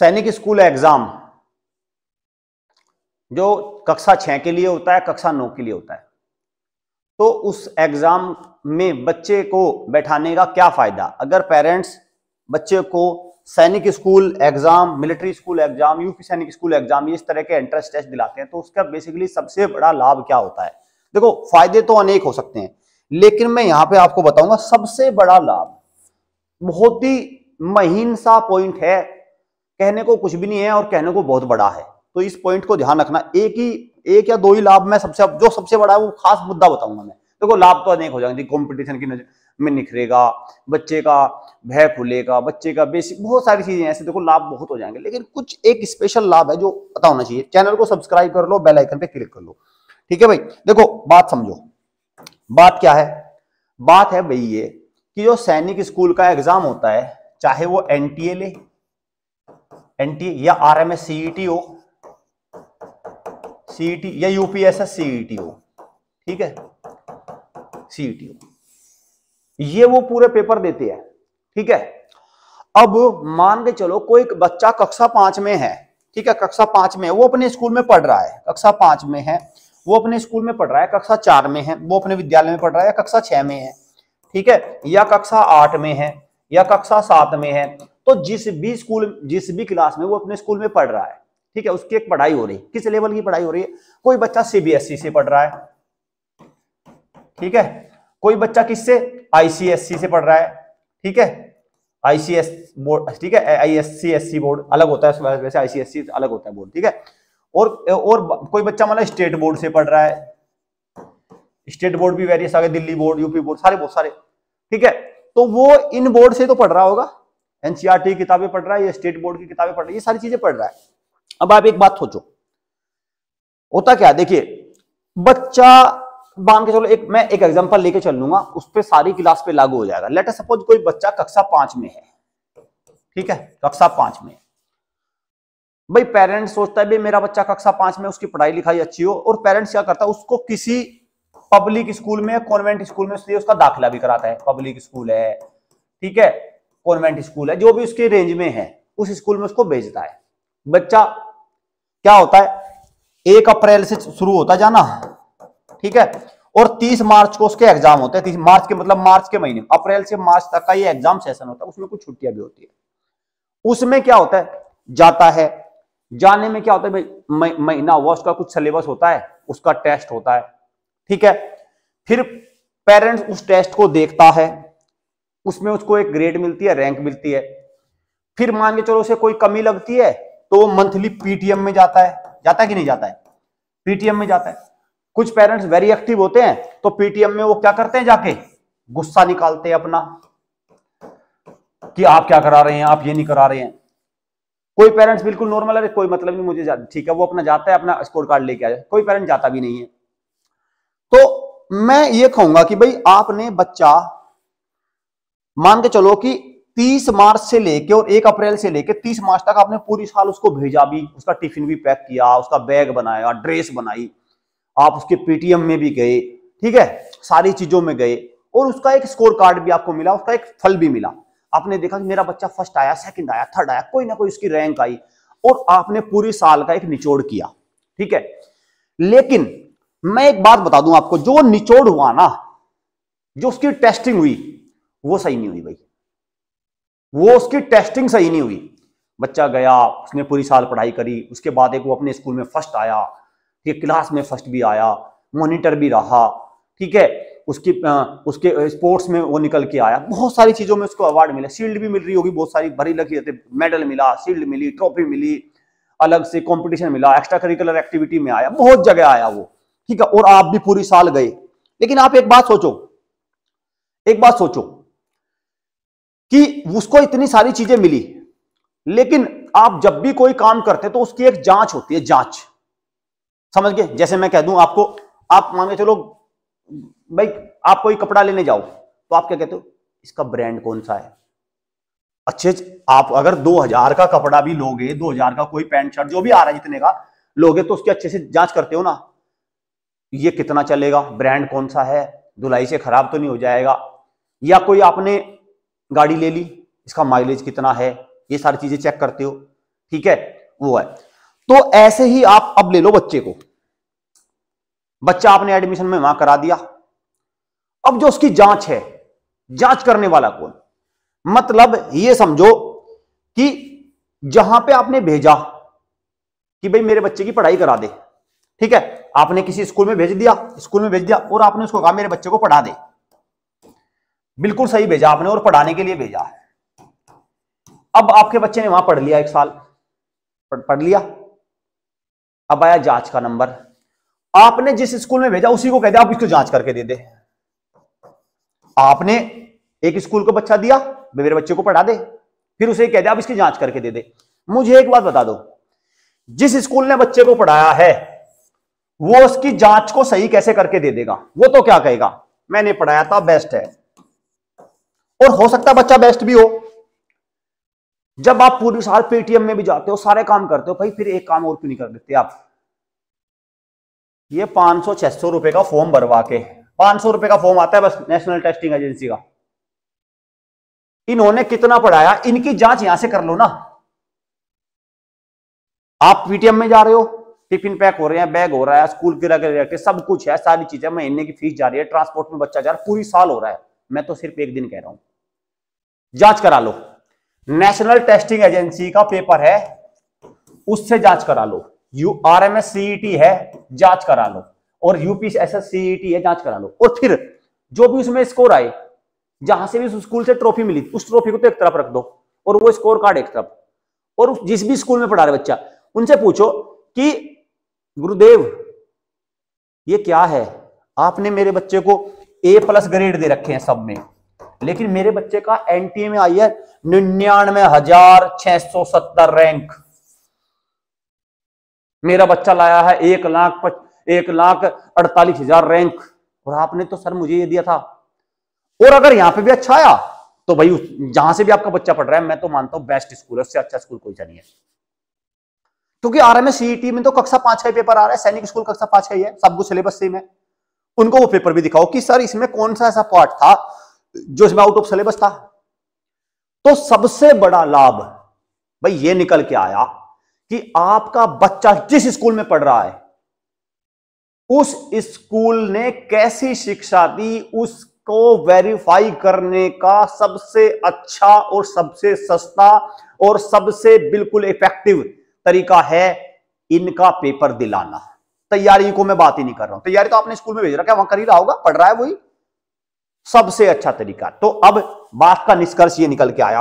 सैनिक school exam जो कक्षा छह के लिए होता है कक्षा नौ के लिए होता है तो उस एग्जाम में बच्चे को बैठाने का क्या फायदा अगर पेरेंट्स बच्चे को सैनिक school exam military school exam UP सैनिक स्कूल एग्जाम इस तरह के एंट्रेंस टेस्ट दिलाते हैं तो उसका बेसिकली सबसे बड़ा लाभ क्या होता है देखो फायदे तो अनेक हो सकते हैं लेकिन मैं यहां पे आपको बताऊंगा सबसे बड़ा लाभ बहुत ही महीन सा पॉइंट है कहने को कुछ भी नहीं है और कहने को बहुत बड़ा है तो इस पॉइंट को ध्यान रखना एक ही एक या दो ही लाभ में सबसे जो सबसे बड़ा है वो खास मुद्दा बताऊंगा मैं देखो तो लाभ तो अनेक हो जाएंगे कॉम्पिटिशन की नजर में निखरेगा बच्चे का भय खुलेगा बच्चे का बेसिक बहुत सारी चीजें ऐसे देखो लाभ बहुत हो जाएंगे लेकिन कुछ एक स्पेशल लाभ है जो पता होना चाहिए चैनल को सब्सक्राइब कर लो बेल आइकन पे क्लिक कर लो ठीक है भाई देखो बात समझो बात क्या है बात है भाई ये कि जो सैनिक स्कूल का एग्जाम होता है चाहे वो एन ले एनटी या आर एम एस सीईटी हो e सीईटी e या यूपीएसएस सीईटी हो ठीक है सीईटी हो e ये वो पूरे पेपर देते हैं ठीक है अब मान के चलो कोई बच्चा कक्षा पांच में है ठीक है कक्षा पांच में वो अपने स्कूल में पढ़ रहा है कक्षा पांच में है वो अपने स्कूल में पढ़ रहा है कक्षा चार में है वो अपने विद्यालय में पढ़ रहा है या कक्षा छह में है ठीक है या कक्षा आठ में है या कक्षा सात में है तो जिस भी स्कूल जिस भी क्लास में वो अपने स्कूल में पढ़ रहा है ठीक है उसकी एक पढ़ाई हो रही है किस लेवल की पढ़ाई हो रही है कोई बच्चा सीबीएसई e से पढ़ रहा है ठीक है कोई बच्चा किससे आईसीएससी e से पढ़ रहा है ठीक है आईसीएस बोर्ड ठीक है आईएससीएससी e बोर्ड अलग होता है वैसे आईसीएससी अलग होता है बोर्ड ठीक है और और कोई बच्चा मतलब स्टेट बोर्ड से पढ़ रहा है स्टेट बोर्ड भी वेरियस आ गए दिल्ली बोर्ड यूपी बोर्ड सारे बहुत सारे ठीक है तो वो इन बोर्ड से तो पढ़ रहा होगा एनसीआर की किताबें पढ़ रहा है या स्टेट बोर्ड की किताबें पढ़ रहा है ये सारी चीजें पढ़ रहा है अब आप एक बात सोचो होता क्या देखिए बच्चा बांध के चलो एक मैं एक एग्जांपल लेके चल लूंगा उस पर सारी क्लास पे लागू हो जाएगा लेटर सपोज कोई बच्चा कक्षा पांच में है ठीक है कक्षा पांच में भाई पेरेंट्स सोचता है भाई मेरा बच्चा कक्षा पांच में उसकी पढ़ाई लिखाई अच्छी हो और पेरेंट्स क्या करता है उसको किसी पब्लिक स्कूल में कॉन्वेंट स्कूल में उसका दाखिला भी कराता है पब्लिक स्कूल है ठीक है कॉन्वेंट स्कूल है जो भी उसके रेंज में है उस स्कूल में उसको भेजता है बच्चा क्या होता है एक अप्रैल से शुरू होता जाना ठीक है और 30 मार्च को उसके एग्जाम होते हैं मार्च के मतलब मार्च के महीने अप्रैल से मार्च तक का ये एग्जाम सेशन होता है उसमें कुछ छुट्टियां भी होती है उसमें क्या होता है जाता है जाने में क्या होता है भाई महीना हुआ उसका कुछ सिलेबस होता है उसका टेस्ट होता है ठीक है फिर पेरेंट्स उस टेस्ट को देखता है उसमें उसको एक ग्रेड मिलती है रैंक मिलती है फिर मान के चलो उसे कोई कमी लगती है तो वो मंथली पीटीएम में जाता है जाता है कि नहीं जाता है पीटीएम में जाता है कुछ पेरेंट्स वेरी एक्टिव होते हैं तो पीटीएम में वो क्या करते हैं जाके गुस्सा निकालते हैं अपना कि आप क्या करा रहे हैं आप ये नहीं करा रहे हैं कोई पेरेंट्स बिल्कुल नॉर्मल है कोई मतलब नहीं मुझे ठीक है वो अपना जाता है अपना स्कोर कार्ड लेके आ जाए कोई पेरेंट जाता भी नहीं है तो मैं ये कहूंगा कि भाई आपने बच्चा मान के चलो कि 30 मार्च से लेके और 1 अप्रैल से लेके 30 मार्च तक आपने पूरी साल उसको भेजा भी उसका टिफिन भी पैक किया उसका बैग बनाया ड्रेस बनाई आप उसके पीटीएम में भी गए ठीक है सारी चीजों में गए और उसका एक स्कोर कार्ड भी आपको मिला उसका एक फल भी मिला आपने देखा कि मेरा बच्चा फर्स्ट आया सेकंड आया थर्ड आया कोई ना कोई उसकी रैंक आई और आपने पूरी साल का एक निचोड़ किया ठीक है लेकिन मैं एक बात बता दूं आपको जो निचोड़ हुआ ना जो उसकी टेस्टिंग हुई वो सही नहीं हुई भाई वो उसकी टेस्टिंग सही नहीं हुई बच्चा गया उसने पूरी साल पढ़ाई करी उसके बाद एक वो अपने स्कूल में फर्स्ट आया ठीक क्लास में फर्स्ट भी आया मॉनिटर भी रहा ठीक है उसकी उसके स्पोर्ट्स में वो निकल के आया बहुत सारी चीज़ों में उसको अवार्ड मिला शील्ड भी मिल रही होगी बहुत सारी भरी लगी रहती मेडल मिला शील्ड मिली ट्रॉफी मिली अलग से कंपटीशन मिला एक्स्ट्रा करिकुलर एक्टिविटी में आया बहुत जगह आया वो ठीक है और आप भी पूरी साल गए लेकिन आप एक बात सोचो एक बात सोचो कि उसको इतनी सारी चीजें मिली लेकिन आप जब भी कोई काम करते तो उसकी एक जांच होती है जांच समझ गए जैसे मैं कह दूं आपको आप मान के चलो भाई आप कोई कपड़ा लेने जाओ तो आप क्या कहते हो इसका ब्रांड कौन सा है अच्छे आप अगर 2000 का कपड़ा भी लोगे 2000 का कोई पैंट शर्ट जो भी आ रहा है जितने का लोगे तो उसकी अच्छे से जांच करते हो ना ये कितना चलेगा ब्रांड कौन सा है धुलाई से खराब तो नहीं हो जाएगा या कोई आपने गाड़ी ले ली इसका माइलेज कितना है ये सारी चीजें चेक करते हो ठीक है वो है तो ऐसे ही आप अब ले लो बच्चे को बच्चा आपने एडमिशन में वहां करा दिया अब जो उसकी जांच है जांच करने वाला कौन मतलब ये समझो कि जहां पे आपने भेजा कि भाई मेरे बच्चे की पढ़ाई करा दे ठीक है आपने किसी स्कूल में भेज दिया स्कूल में भेज दिया और आपने उसको कहा मेरे बच्चे को पढ़ा दे बिल्कुल सही भेजा आपने और पढ़ाने के लिए भेजा है अब आपके बच्चे ने वहां पढ़ लिया एक साल पढ़, पढ़ लिया अब आया जांच का नंबर आपने जिस स्कूल में भेजा उसी को कह दिया आप इसको जांच करके दे दे आपने एक स्कूल को बच्चा दिया मेरे बच्चे को पढ़ा दे फिर उसे कह दे आप इसकी जांच करके दे दे मुझे एक बात बता दो जिस स्कूल ने बच्चे को पढ़ाया है वो उसकी जांच को सही कैसे करके दे देगा वो तो क्या कहेगा मैंने पढ़ाया था बेस्ट है और हो सकता है बच्चा बेस्ट भी हो जब आप पूरे साल पेटीएम में भी जाते हो सारे काम करते हो भाई फिर एक काम और क्यों नहीं कर देते आप ये पांच सौ छह सौ रुपए का फॉर्म भरवा के पांच सौ रुपए का फॉर्म आता है बस नेशनल टेस्टिंग एजेंसी का इन्होंने कितना पढ़ाया इनकी जांच यहां से कर लो ना आप पीटीएम में जा रहे हो टिफिन पैक हो रहे हैं बैग हो रहा है स्कूल के रिलेटेड सब कुछ है सारी चीजें महीने की फीस जा रही है ट्रांसपोर्ट में बच्चा जा रहा है पूरी साल हो रहा है मैं तो सिर्फ एक दिन कह रहा हूं जांच करा लो नेशनल टेस्टिंग एजेंसी का पेपर है उससे जांच करा लो U R M S CET है जांच करा लो और यूपीएसएस सीईटी है जांच करा लो और फिर जो भी उसमें स्कोर आए जहां से भी उस स्कूल से ट्रॉफी मिली उस ट्रॉफी को तो एक तरफ रख दो और वो स्कोर कार्ड एक तरफ और जिस भी स्कूल में पढ़ा रहे बच्चा उनसे पूछो कि गुरुदेव ये क्या है आपने मेरे बच्चे को ए प्लस ग्रेड दे रखे हैं सब में लेकिन मेरे बच्चे का एनटीए में आई है निन्यानवे हजार छह सौ सत्तर रैंक मेरा बच्चा लाया है एक लाख एक लाख अड़तालीस हजार रैंक और आपने तो सर मुझे ये दिया था और अगर यहां पे भी अच्छा आया तो भाई जहां से भी आपका बच्चा पढ़ रहा है मैं तो मानता हूं बेस्ट स्कूल है उससे अच्छा स्कूल कोई नहीं है क्योंकि आर एम सीईटी में तो कक्षा पांच का पेपर आ रहा है सैनिक स्कूल कक्षा पांच का ही है सब कुछ सिलेबस सेम है उनको वो पेपर भी दिखाओ कि सर इसमें कौन सा ऐसा पार्ट था जो इसमें आउट ऑफ सिलेबस था तो सबसे बड़ा लाभ भाई ये निकल के आया कि आपका बच्चा जिस स्कूल में पढ़ रहा है उस स्कूल ने कैसी शिक्षा दी उसको वेरीफाई करने का सबसे अच्छा और सबसे सस्ता और सबसे बिल्कुल इफेक्टिव तरीका है इनका पेपर दिलाना तैयारी को मैं बात ही नहीं कर रहा हूं तैयारी तो आपने स्कूल में भेज रखा है वहां कर ही रहा होगा पढ़ रहा है वही सबसे अच्छा तरीका तो अब बात का निष्कर्ष ये निकल के आया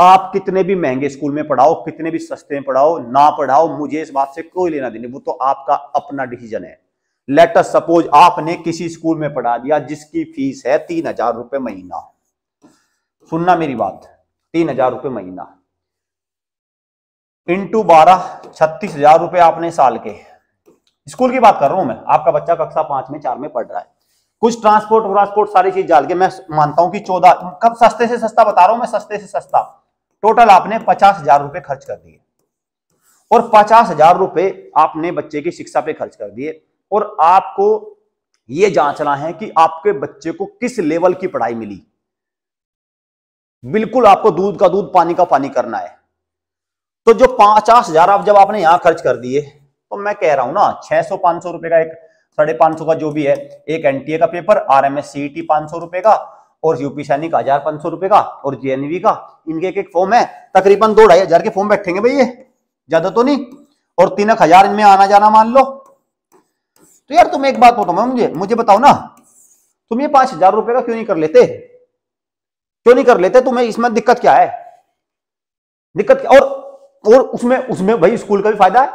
आप कितने भी महंगे स्कूल में पढ़ाओ कितने भी सस्ते में पढ़ाओ ना पढ़ाओ मुझे इस बात से कोई लेना देना वो तो आपका अपना डिसीजन है लेट अस सपोज आपने किसी स्कूल में पढ़ा दिया जिसकी फीस है तीन हजार रुपए महीना सुनना मेरी बात तीन हजार रुपए महीना इंटू बारह छत्तीस हजार रुपए आपने साल के स्कूल की बात कर रहा हूं मैं आपका बच्चा कक्षा पांच में चार में पढ़ रहा है कुछ ट्रांसपोर्ट व्रांसपोर्ट सारी चीज डाल के मैं मानता हूं कि चौदह कब सस्ते से सस्ता बता रहा हूं मैं सस्ते से सस्ता टोटल आपने पचास हजार रुपए खर्च कर दिए और पचास हजार रुपए आपने बच्चे की शिक्षा पे खर्च कर दिए और आपको ये जांचना है कि आपके बच्चे को किस लेवल की पढ़ाई मिली बिल्कुल आपको दूध का दूध पानी का पानी करना है तो जो पचास हजार आप जब आपने यहां खर्च कर दिए तो मैं कह रहा हूं ना छह सौ पांच सौ रुपए का एक साढ़े पांच सौ का जो भी है एक एनटीए का paper R M S C T पांच सौ रुपए का और यूपी सैनिक का हजार पांच सौ रुपए का और जेएनवी का इनके एक एक फॉर्म है तकरीबन दो ढाई हजार के फॉर्म बैठेंगे भाई ये ज्यादा तो नहीं और तीन हजार इनमें आना जाना मान लो तो यार तुम एक बात बताओ मुझे मुझे बताओ ना तुम ये पांच हजार रुपए का क्यों नहीं कर लेते क्यों नहीं कर लेते तुम्हें इसमें दिक्कत क्या है दिक्कत क्या और और उसमें उसमें भाई स्कूल का भी फायदा है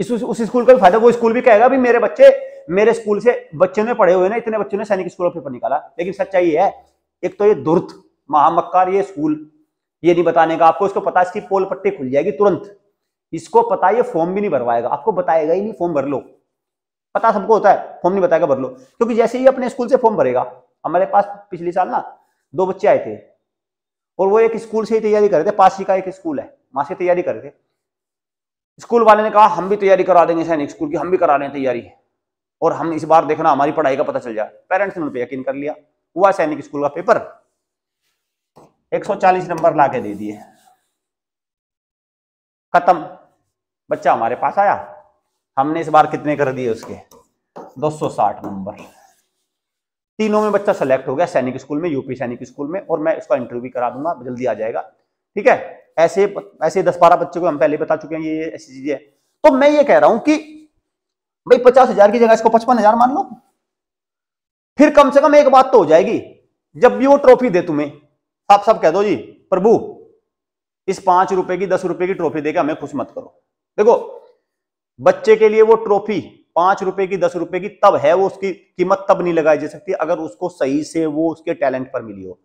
इस उस, स्कूल का भी फायदा वो स्कूल भी कहेगा भी मेरे बच्चे मेरे स्कूल से बच्चों ने पढ़े हुए ना इतने बच्चों ने सैनिक स्कूल पेपर निकाला लेकिन सच्चाई है एक तो ये दुर्थ महामक्कार ये स्कूल ये नहीं बताने का आपको इसको पता इसकी पोल पट्टी खुल जाएगी तुरंत इसको पता ये फॉर्म भी नहीं भरवाएगा आपको बताएगा ही नहीं फॉर्म भर लो पता सबको होता है फॉर्म नहीं बताएगा भर लो क्योंकि जैसे ही अपने स्कूल से फॉर्म भरेगा हमारे पास पिछले साल ना दो बच्चे आए थे और वो एक स्कूल से ही तैयारी कर रहे थे पास ही का एक स्कूल है वहां से तैयारी कर रहे थे स्कूल वाले ने कहा हम भी तैयारी करा देंगे सैनिक स्कूल की हम भी करा रहे हैं तैयारी और हम इस बार देखना हमारी पढ़ाई का पता चल जाए पेरेंट्स ने उन पर यकीन कर लिया हुआ सैनिक स्कूल का पेपर 140 नंबर ला के दे दिए खत्म बच्चा हमारे पास आया हमने इस बार कितने कर दिए उसके 260 नंबर तीनों में बच्चा सेलेक्ट हो गया सैनिक स्कूल में यूपी सैनिक स्कूल में और मैं उसका इंटरव्यू भी करा दूंगा जल्दी आ जाएगा ठीक है ऐसे ऐसे दस बारह बच्चे को हम पहले बता चुके हैं ये ऐसी चीजें है तो मैं ये कह रहा हूं कि भाई पचास हजार की जगह इसको पचपन हजार मान लो फिर कम से कम एक बात तो हो जाएगी जब भी वो ट्रॉफी दे तुम्हें आप सब कह दो जी प्रभु इस पांच रुपए की दस रुपए की ट्रॉफी देकर हमें खुश मत करो देखो बच्चे के लिए वो ट्रॉफी पांच रुपए की दस रुपए की तब है वो उसकी कीमत तब नहीं लगाई जा सकती अगर उसको सही से वो उसके टैलेंट पर मिली हो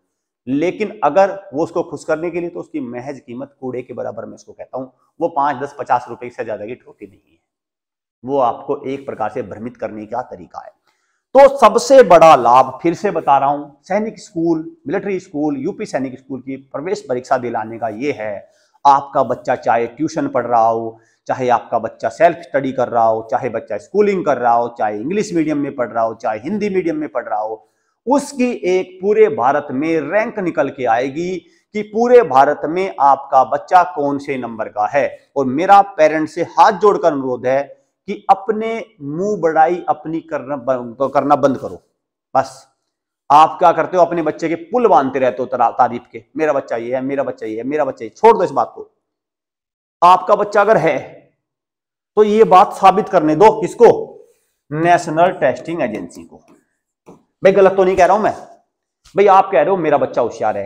लेकिन अगर वो उसको खुश करने के लिए तो उसकी महज कीमत कूड़े के बराबर में उसको कहता हूं वो पांच दस पचास रुपए से ज़्यादा की ठोकी नहीं है वो आपको एक प्रकार से भ्रमित करने का तरीका है तो सबसे बड़ा लाभ फिर से बता रहा हूं सैनिक स्कूल मिलिट्री स्कूल यूपी सैनिक स्कूल की प्रवेश परीक्षा दिलाने का ये है आपका बच्चा चाहे ट्यूशन पढ़ रहा हो चाहे आपका बच्चा सेल्फ स्टडी कर रहा हो चाहे बच्चा स्कूलिंग कर रहा हो चाहे इंग्लिश मीडियम में पढ़ रहा हो चाहे हिंदी मीडियम में पढ़ रहा हो उसकी एक पूरे भारत में रैंक निकल के आएगी कि पूरे भारत में आपका बच्चा कौन से नंबर का है और मेरा पेरेंट से हाथ जोड़कर अनुरोध है कि अपने मुंह बड़ाई अपनी करना तो करना बंद करो बस आप क्या करते हो अपने बच्चे के पुल बांधते रहते हो तारीफ के मेरा बच्चा ये है मेरा बच्चा ये है मेरा बच्चा ये छोड़ दो इस बात को आपका बच्चा अगर है तो ये बात साबित करने दो किसको नेशनल टेस्टिंग एजेंसी को भाई गलत तो नहीं कह रहा हूं मैं भाई आप कह रहे हो मेरा बच्चा होशियार है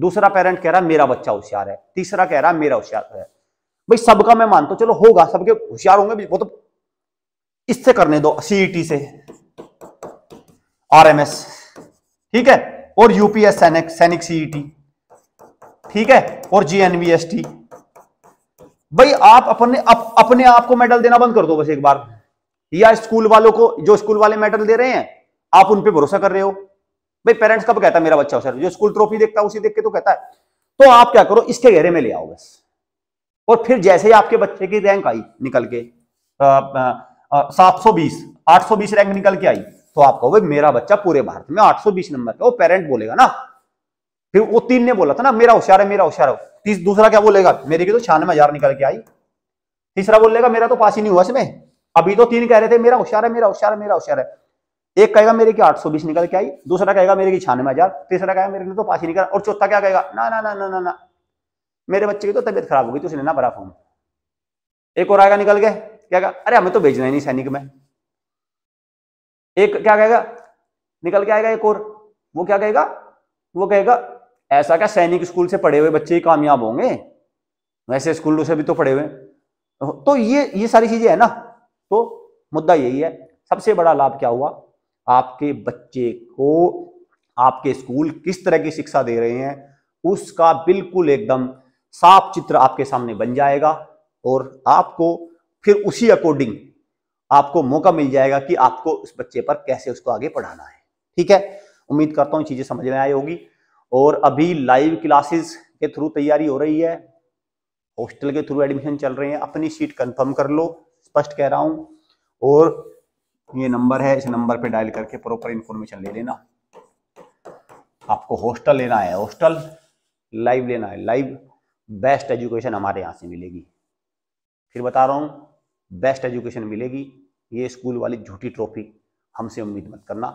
दूसरा पेरेंट कह रहा है मेरा बच्चा होशियार है तीसरा कह रहा है मेरा होशियार है भाई सबका मैं मानता हूं चलो होगा सबके होशियार होंगे वो तो इससे करने दो सीईटी e से आरएमएस ठीक है और यूपीएस सैनिक सैनिक सीईटी ठीक है और जीएनवीएसटी भाई आप अपने अप, अपने आप को मेडल देना बंद कर दो बस एक बार या स्कूल वालों को जो स्कूल वाले मेडल दे रहे हैं आप उन पर भरोसा कर रहे हो भाई पेरेंट्स कब कहता है मेरा बच्चा सर जो स्कूल ट्रॉफी देखता है उसी देख के तो कहता है तो आप क्या करो इसके गहरे में ले आओ बस और फिर जैसे ही आपके बच्चे की रैंक आई निकल के सात सौ बीस आठ सौ बीस रैंक निकल के आई तो आप कहो मेरा बच्चा पूरे भारत में आठ सौ बीस नंबर का वो पेरेंट बोलेगा ना फिर वो तीन ने बोला था ना मेरा होशियार है मेरा होशियार हो तीस दूसरा क्या बोलेगा मेरी की तो छियानवे हजार निकल के आई तीसरा बोलेगा मेरा तो पास ही नहीं हुआ इसमें अभी तो तीन कह रहे थे मेरा होशियार है मेरा होशियार है मेरा होशियार है एक कहेगा मेरे की आठ सौ बीस निकल के आई दूसरा कहेगा मेरे की छियानवे हजार तीसरा कहेगा मेरे ने तो पास ही निकला और चौथा क्या कहेगा ना ना ना ना ना ना मेरे बच्चे की तो तबीयत खराब हो गई तो उसने ना भरा फॉर्म एक और आएगा निकल के क्या कहा अरे हमें तो भेजना ही नहीं सैनिक में एक क्या कहेगा निकल के आएगा एक और वो क्या कहेगा वो कहेगा ऐसा क्या सैनिक स्कूल से पढ़े हुए बच्चे ही कामयाब होंगे वैसे स्कूलों से भी तो पढ़े हुए तो ये ये सारी चीजें है ना तो मुद्दा यही है सबसे बड़ा लाभ क्या हुआ आपके बच्चे को आपके स्कूल किस तरह की शिक्षा दे रहे हैं उसका बिल्कुल एकदम साफ चित्र आपके सामने बन जाएगा और आपको फिर उसी अकॉर्डिंग आपको मौका मिल जाएगा कि आपको उस बच्चे पर कैसे उसको आगे पढ़ाना है ठीक है उम्मीद करता हूँ चीज़ें समझ में आई होगी और अभी लाइव क्लासेस के थ्रू तैयारी हो रही है हॉस्टल के थ्रू एडमिशन चल रहे हैं अपनी सीट कंफर्म कर लो स्पष्ट कह रहा हूं और ये नंबर है इस नंबर पे डायल करके प्रॉपर इंफॉर्मेशन ले लेना आपको हॉस्टल लेना है हॉस्टल लाइव लेना है लाइव बेस्ट एजुकेशन हमारे यहाँ से मिलेगी फिर बता रहा हूँ बेस्ट एजुकेशन मिलेगी ये स्कूल वाली झूठी ट्रॉफी हमसे उम्मीद मत करना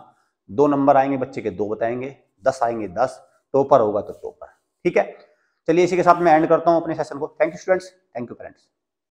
दो नंबर आएंगे बच्चे के दो बताएंगे दस आएंगे दस टॉपर होगा तो टॉपर ठीक है चलिए इसी के साथ मैं एंड करता हूँ अपने सेशन को thank you students thank you parents